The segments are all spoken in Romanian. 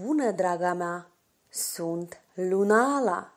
Bună, draga mea! Sunt Lunala!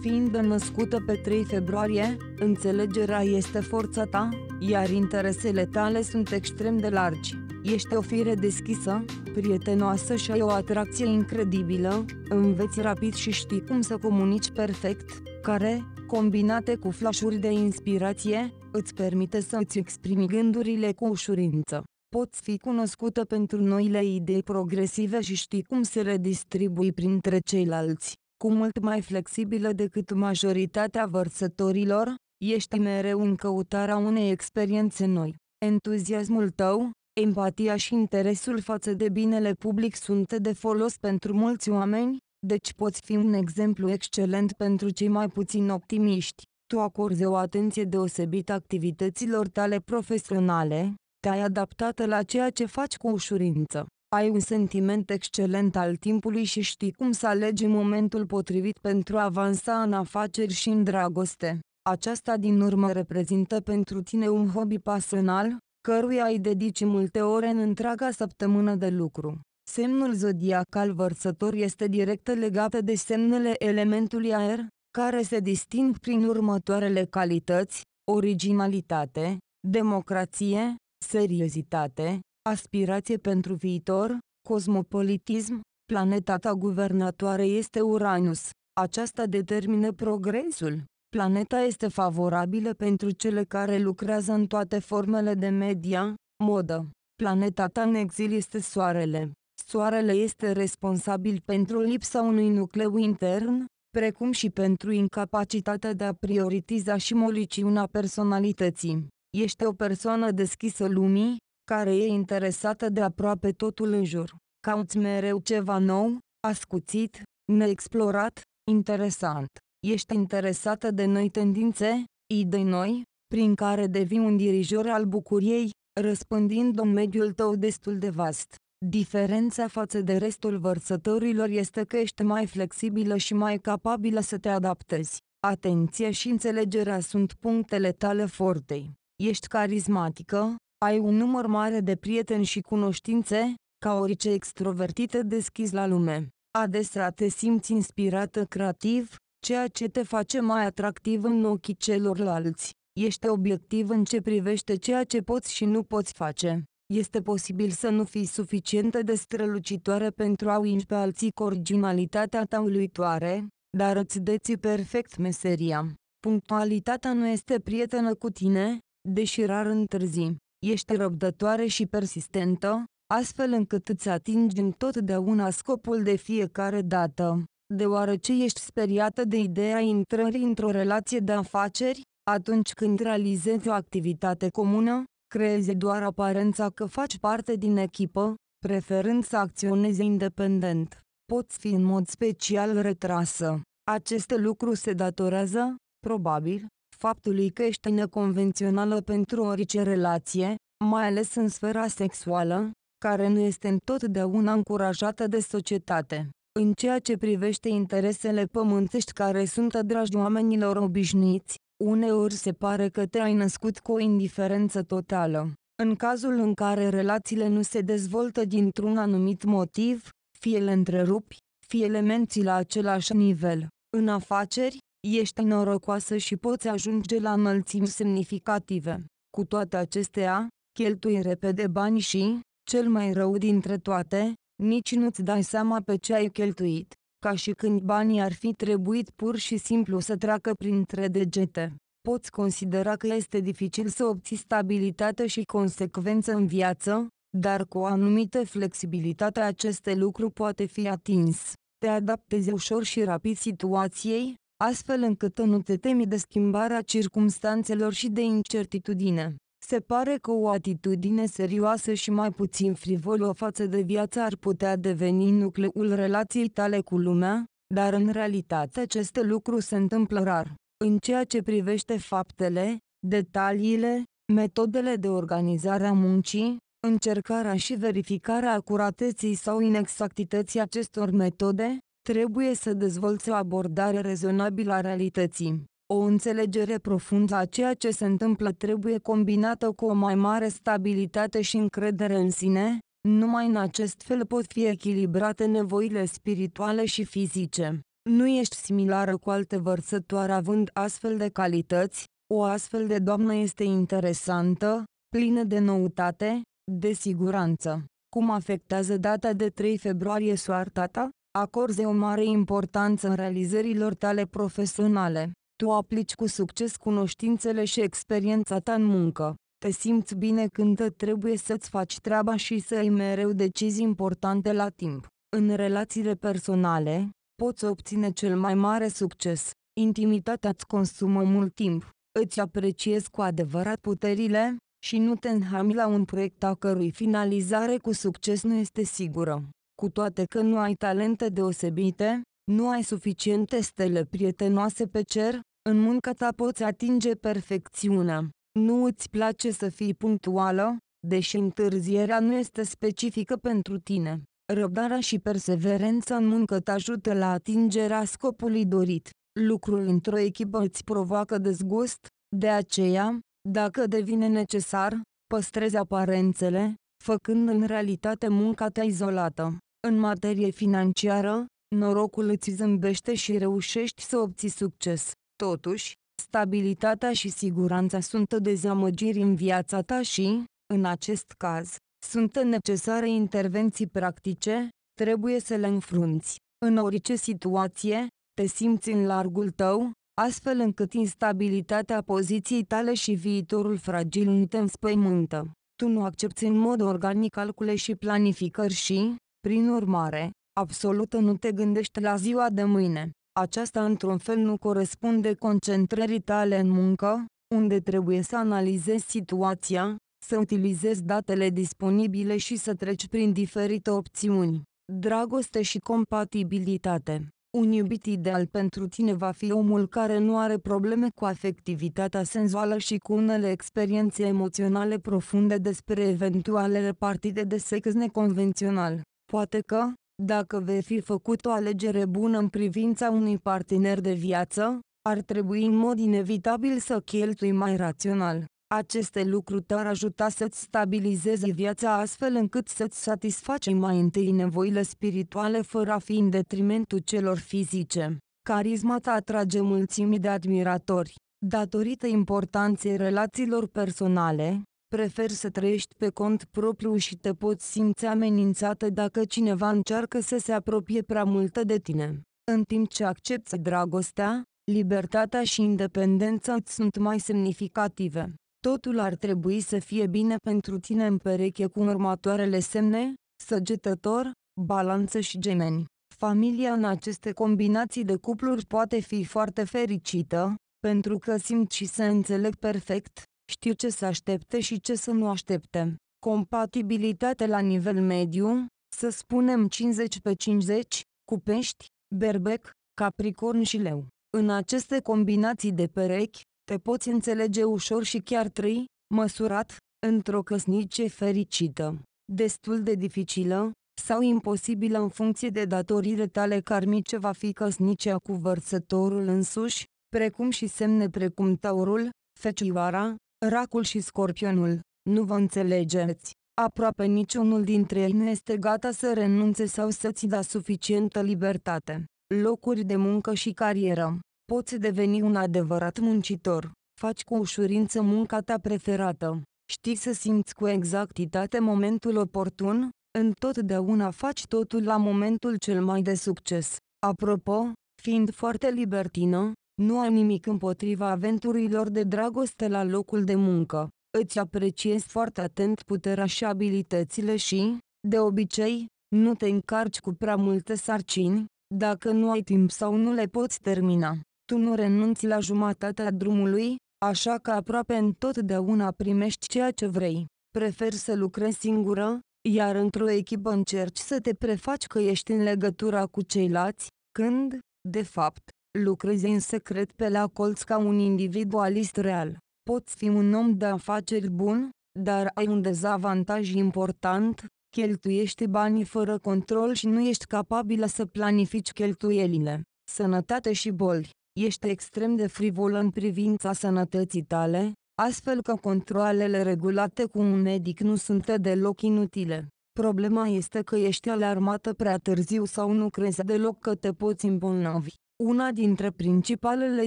Fiind născută pe 3 februarie, înțelegerea este forța ta, iar interesele tale sunt extrem de largi. Ești o fire deschisă, prietenoasă și ai o atracție incredibilă, înveți rapid și știi cum să comunici perfect, care, combinate cu flașuri de inspirație, îți permite să îți exprimi gândurile cu ușurință poți fi cunoscută pentru noile idei progresive și știi cum se redistribui printre ceilalți. Cu mult mai flexibilă decât majoritatea vărsătorilor, ești mereu în căutarea unei experiențe noi. Entuziasmul tău, empatia și interesul față de binele public sunt de folos pentru mulți oameni, deci poți fi un exemplu excelent pentru cei mai puțin optimiști. Tu acorzi o atenție deosebită activităților tale profesionale, te-ai adaptat la ceea ce faci cu ușurință. Ai un sentiment excelent al timpului și știi cum să alegi momentul potrivit pentru a avansa în afaceri și în dragoste. Aceasta din urmă reprezintă pentru tine un hobby pasional, căruia îi dedici multe ore în întreaga săptămână de lucru. Semnul zodiacal vărsător este direct legat de semnele elementului aer, care se disting prin următoarele calități, originalitate, democrație, seriozitate, aspirație pentru viitor, cosmopolitism, planeta ta guvernatoare este Uranus. Aceasta determină progresul. Planeta este favorabilă pentru cele care lucrează în toate formele de media, modă. Planeta ta în exil este Soarele. Soarele este responsabil pentru lipsa unui nucleu intern, precum și pentru incapacitatea de a prioritiza și moliciunea personalității. Ești o persoană deschisă lumii, care e interesată de aproape totul în jur. Cauți mereu ceva nou, ascuțit, neexplorat, interesant. Ești interesată de noi tendințe, idei noi, prin care devii un dirijor al bucuriei, răspândind un mediul tău destul de vast. Diferența față de restul vărsătorilor este că ești mai flexibilă și mai capabilă să te adaptezi. Atenție și înțelegerea sunt punctele tale forte ești carismatică, ai un număr mare de prieteni și cunoștințe, ca orice extrovertită deschis la lume. Adesea te simți inspirată creativ, ceea ce te face mai atractiv în ochii celorlalți. Ești obiectiv în ce privește ceea ce poți și nu poți face. Este posibil să nu fii suficient de strălucitoare pentru a uingi pe alții cu originalitatea ta uluitoare, dar îți deții perfect meseria. Punctualitatea nu este prietenă cu tine, deși rar întârzi, ești răbdătoare și persistentă, astfel încât îți atingi întotdeauna scopul de fiecare dată. Deoarece ești speriată de ideea intrării într-o relație de afaceri, atunci când realizezi o activitate comună, creezi doar aparența că faci parte din echipă, preferând să acționezi independent. Poți fi în mod special retrasă. Aceste lucruri se datorează, probabil, faptului că ești neconvențională pentru orice relație, mai ales în sfera sexuală, care nu este întotdeauna încurajată de societate. În ceea ce privește interesele pământești care sunt dragi oamenilor obișnuiți, uneori se pare că te-ai născut cu o indiferență totală. În cazul în care relațiile nu se dezvoltă dintr-un anumit motiv, fie le întrerupi, fie le menții la același nivel. În afaceri, ești norocoasă și poți ajunge la înălțimi semnificative. Cu toate acestea, cheltui repede bani și, cel mai rău dintre toate, nici nu-ți dai seama pe ce ai cheltuit, ca și când banii ar fi trebuit pur și simplu să treacă printre degete. Poți considera că este dificil să obții stabilitate și consecvență în viață, dar cu o anumită flexibilitate aceste lucru poate fi atins. Te adaptezi ușor și rapid situației, astfel încât nu te temi de schimbarea circumstanțelor și de incertitudine. Se pare că o atitudine serioasă și mai puțin frivolă față de viață ar putea deveni nucleul relației tale cu lumea, dar în realitate acest lucru se întâmplă rar. În ceea ce privește faptele, detaliile, metodele de organizare a muncii, încercarea și verificarea acurateții sau inexactității acestor metode, Trebuie să dezvolți o abordare rezonabilă a realității. O înțelegere profundă a ceea ce se întâmplă trebuie combinată cu o mai mare stabilitate și încredere în sine, numai în acest fel pot fi echilibrate nevoile spirituale și fizice. Nu ești similară cu alte vărsătoare având astfel de calități, o astfel de doamnă este interesantă, plină de noutate, de siguranță. Cum afectează data de 3 februarie soarta ta? acorzi o mare importanță în realizărilor tale profesionale. Tu aplici cu succes cunoștințele și experiența ta în muncă. Te simți bine când trebuie să-ți faci treaba și să ai mereu decizii importante la timp. În relațiile personale, poți obține cel mai mare succes. Intimitatea îți consumă mult timp, îți apreciezi cu adevărat puterile și nu te înhami la un proiect a cărui finalizare cu succes nu este sigură cu toate că nu ai talente deosebite, nu ai suficiente stele prietenoase pe cer, în munca ta poți atinge perfecțiunea. Nu îți place să fii punctuală, deși întârzierea nu este specifică pentru tine. Răbdarea și perseverența în muncă te ajută la atingerea scopului dorit. Lucrul într-o echipă îți provoacă dezgust, de aceea, dacă devine necesar, păstrezi aparențele, făcând în realitate munca ta izolată. În materie financiară, norocul îți zâmbește și reușești să obții succes. Totuși, stabilitatea și siguranța sunt dezamăgiri în viața ta și, în acest caz, sunt necesare intervenții practice, trebuie să le înfrunți. În orice situație, te simți în largul tău, astfel încât instabilitatea poziției tale și viitorul fragil nu te înspăimântă. Tu nu accepti în mod organic calcule și planificări și, prin urmare, absolută nu te gândești la ziua de mâine. Aceasta într-un fel nu corespunde concentrării tale în muncă, unde trebuie să analizezi situația, să utilizezi datele disponibile și să treci prin diferite opțiuni. Dragoste și compatibilitate un iubit ideal pentru tine va fi omul care nu are probleme cu afectivitatea senzuală și cu unele experiențe emoționale profunde despre eventualele partide de sex neconvențional. Poate că, dacă vei fi făcut o alegere bună în privința unui partener de viață, ar trebui în mod inevitabil să cheltui mai rațional. Aceste lucruri te-ar ajuta să-ți stabilizezi viața astfel încât să-ți satisfaci mai întâi nevoile spirituale fără a fi în detrimentul celor fizice. Carisma ta atrage mulțimi de admiratori. Datorită importanței relațiilor personale, prefer să trăiești pe cont propriu și te poți simți amenințată dacă cineva încearcă să se apropie prea multă de tine. În timp ce accepti dragostea, libertatea și independența îți sunt mai semnificative. Totul ar trebui să fie bine pentru tine în pereche cu următoarele semne, săgetător, balanță și gemeni. Familia în aceste combinații de cupluri poate fi foarte fericită, pentru că simt și se înțeleg perfect, știu ce să aștepte și ce să nu aștepte. Compatibilitate la nivel mediu, să spunem 50 pe 50, cu pești, berbec, capricorn și leu. În aceste combinații de perechi, te poți înțelege ușor și chiar trăi, măsurat, într-o căsnicie fericită, destul de dificilă, sau imposibilă în funcție de datorile tale karmice va fi căsnicia cu vărsătorul însuși, precum și semne precum taurul, fecioara, Racul și scorpionul, nu vă înțelegeți. Aproape niciunul dintre ei nu este gata să renunțe sau să-ți da suficientă libertate, locuri de muncă și carieră. Poți deveni un adevărat muncitor, faci cu ușurință munca ta preferată, știi să simți cu exactitate momentul oportun, întotdeauna faci totul la momentul cel mai de succes. Apropo, fiind foarte libertină, nu am nimic împotriva aventurilor de dragoste la locul de muncă. Îți apreciez foarte atent puterea și abilitățile și, de obicei, nu te încarci cu prea multe sarcini, dacă nu ai timp sau nu le poți termina. Tu nu renunți la jumătatea drumului, așa că aproape întotdeauna primești ceea ce vrei. Prefer să lucrezi singură, iar într-o echipă încerci să te prefaci că ești în legătura cu ceilalți, când, de fapt, lucrezi în secret pe la colț ca un individualist real. Poți fi un om de afaceri bun, dar ai un dezavantaj important, cheltuiești banii fără control și nu ești capabilă să planifici cheltuielile. Sănătate și boli. Ești extrem de frivol în privința sănătății tale, astfel că controlele regulate cu un medic nu sunt deloc inutile. Problema este că ești alarmată prea târziu sau nu crezi deloc că te poți îmbolnăvi. Una dintre principalele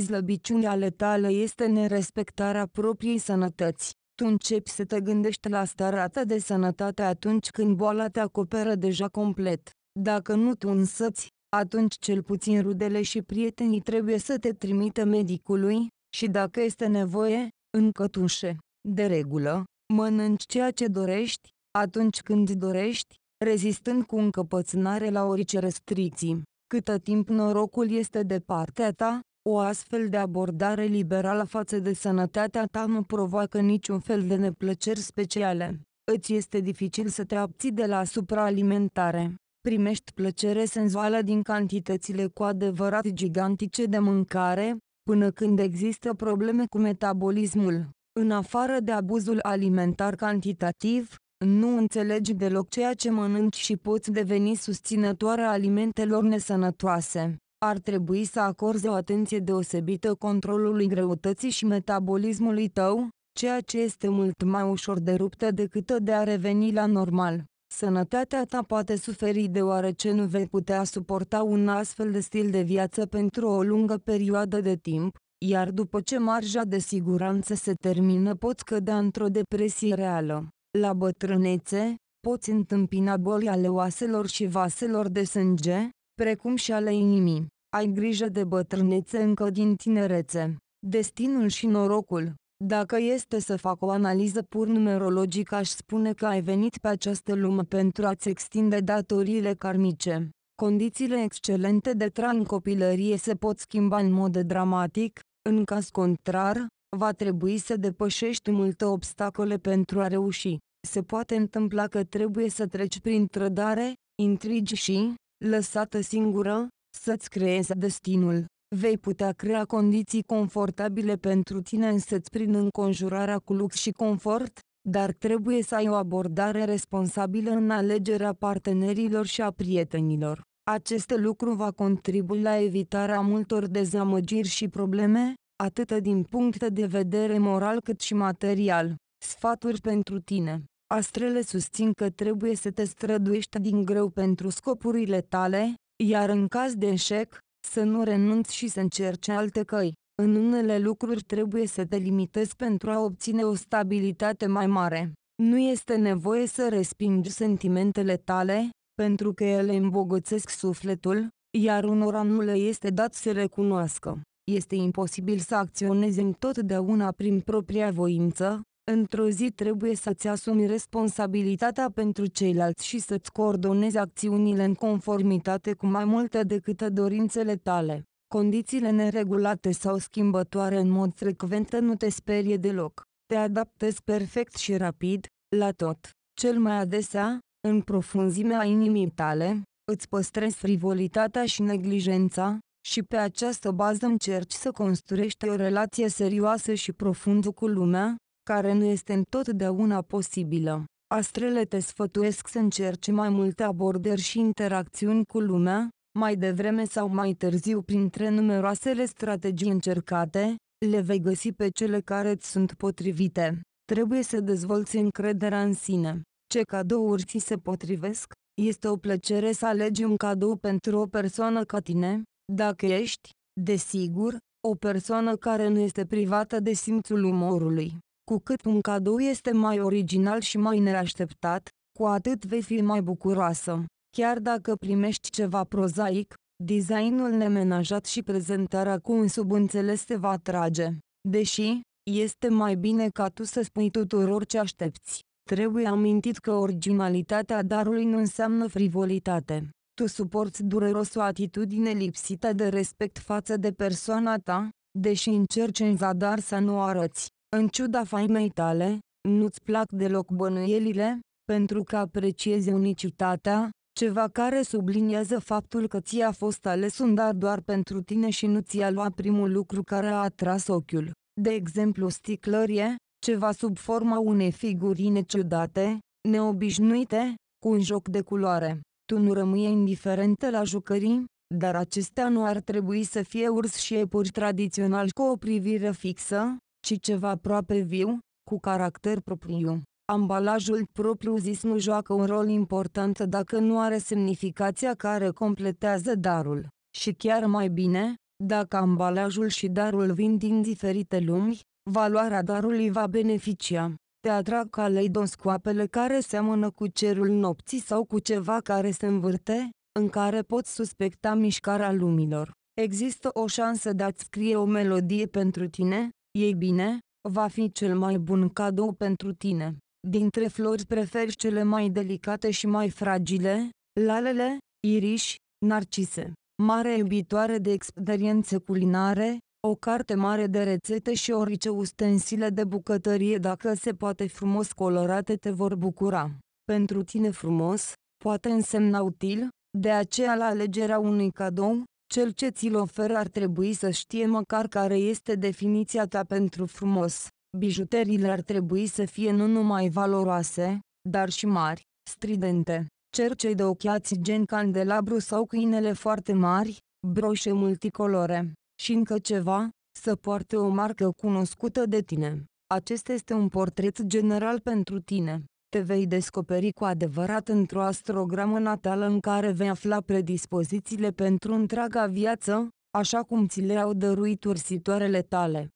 slăbiciuni ale tale este nerespectarea propriei sănătăți. Tu începi să te gândești la starea ta de sănătate atunci când boala te acoperă deja complet. Dacă nu tu însăți, atunci cel puțin rudele și prietenii trebuie să te trimită medicului, și dacă este nevoie, în cătușe. De regulă, mănânci ceea ce dorești, atunci când dorești, rezistând cu încăpățânare la orice restricții. Câtă timp norocul este de partea ta, o astfel de abordare liberală față de sănătatea ta nu provoacă niciun fel de neplăceri speciale. Îți este dificil să te abții de la supraalimentare. Primești plăcere senzuală din cantitățile cu adevărat gigantice de mâncare, până când există probleme cu metabolismul. În afară de abuzul alimentar cantitativ, nu înțelegi deloc ceea ce mănânci și poți deveni susținătoare alimentelor nesănătoase. Ar trebui să acorzi o atenție deosebită controlului greutății și metabolismului tău, ceea ce este mult mai ușor de ruptă decât de a reveni la normal. Sănătatea ta poate suferi deoarece nu vei putea suporta un astfel de stil de viață pentru o lungă perioadă de timp, iar după ce marja de siguranță se termină poți cădea într-o depresie reală. La bătrânețe, poți întâmpina boli ale oaselor și vaselor de sânge, precum și ale inimii. Ai grijă de bătrânețe încă din tinerețe. Destinul și norocul. Dacă este să fac o analiză pur numerologică, aș spune că ai venit pe această lume pentru a-ți extinde datoriile karmice. Condițiile excelente de trai în copilărie se pot schimba în mod dramatic, în caz contrar, Va trebui să depășești multe obstacole pentru a reuși. Se poate întâmpla că trebuie să treci prin trădare, intrigi și, lăsată singură, să-ți creezi destinul. Vei putea crea condiții confortabile pentru tine însăți prin înconjurarea cu lux și confort, dar trebuie să ai o abordare responsabilă în alegerea partenerilor și a prietenilor. Acest lucru va contribui la evitarea multor dezamăgiri și probleme, atât din punct de vedere moral cât și material. Sfaturi pentru tine. Astrele susțin că trebuie să te străduiești din greu pentru scopurile tale, iar în caz de eșec, să nu renunți și să încerci alte căi. În unele lucruri trebuie să te limitezi pentru a obține o stabilitate mai mare. Nu este nevoie să respingi sentimentele tale, pentru că ele îmbogățesc sufletul, iar unora nu le este dat să recunoască. Este imposibil să acționezi întotdeauna prin propria voință, într-o zi trebuie să-ți asumi responsabilitatea pentru ceilalți și să-ți coordonezi acțiunile în conformitate cu mai multe decât dorințele tale. Condițiile neregulate sau schimbătoare în mod frecvent nu te sperie deloc. Te adaptezi perfect și rapid, la tot. Cel mai adesea, în profunzimea inimii tale, îți păstrezi frivolitatea și neglijența, și pe această bază încerci să construiești o relație serioasă și profundă cu lumea, care nu este întotdeauna posibilă. Astrele te sfătuiesc să încerci mai multe abordări și interacțiuni cu lumea, mai devreme sau mai târziu printre numeroasele strategii încercate, le vei găsi pe cele care îți sunt potrivite. Trebuie să dezvolți încrederea în sine. Ce cadouri ți se potrivesc? Este o plăcere să alegi un cadou pentru o persoană ca tine, dacă ești, desigur, o persoană care nu este privată de simțul umorului, cu cât un cadou este mai original și mai neașteptat, cu atât vei fi mai bucuroasă. Chiar dacă primești ceva prozaic, designul nemenajat și prezentarea cu un subînțeles te va atrage. Deși, este mai bine ca tu să spui tuturor ce aștepți. Trebuie amintit că originalitatea darului nu înseamnă frivolitate tu suporți dureros o atitudine lipsită de respect față de persoana ta, deși încerci în zadar să nu arăți, în ciuda faimei tale, nu-ți plac deloc bănuielile, pentru că apreciezi unicitatea, ceva care subliniază faptul că ți-a fost ales un dar doar pentru tine și nu ți-a luat primul lucru care a atras ochiul, de exemplu sticlărie, ceva sub forma unei figurine ciudate, neobișnuite, cu un joc de culoare. Tu nu rămâi indiferentă la jucării, dar acestea nu ar trebui să fie urs și epuri tradițional cu o privire fixă, ci ceva aproape viu, cu caracter propriu. Ambalajul propriu-zis nu joacă un rol important dacă nu are semnificația care completează darul. Și chiar mai bine, dacă ambalajul și darul vin din diferite lumi, valoarea darului va beneficia te atrag caleidoscoapele care seamănă cu cerul nopții sau cu ceva care se învârte, în care poți suspecta mișcarea lumilor. Există o șansă de a-ți scrie o melodie pentru tine? Ei bine, va fi cel mai bun cadou pentru tine. Dintre flori preferi cele mai delicate și mai fragile, lalele, iriși, narcise. Mare iubitoare de experiențe culinare, o carte mare de rețete și orice ustensile de bucătărie dacă se poate frumos colorate te vor bucura. Pentru tine frumos, poate însemna util, de aceea la alegerea unui cadou, cel ce ți-l oferă ar trebui să știe măcar care este definiția ta pentru frumos. Bijuteriile ar trebui să fie nu numai valoroase, dar și mari, stridente. Cercei de ochiați gen candelabru sau câinele foarte mari, broșe multicolore. Și încă ceva, să poarte o marcă cunoscută de tine. Acesta este un portret general pentru tine. Te vei descoperi cu adevărat într-o astrogramă natală în care vei afla predispozițiile pentru întreaga viață, așa cum ți le-au dăruit ursitoarele tale.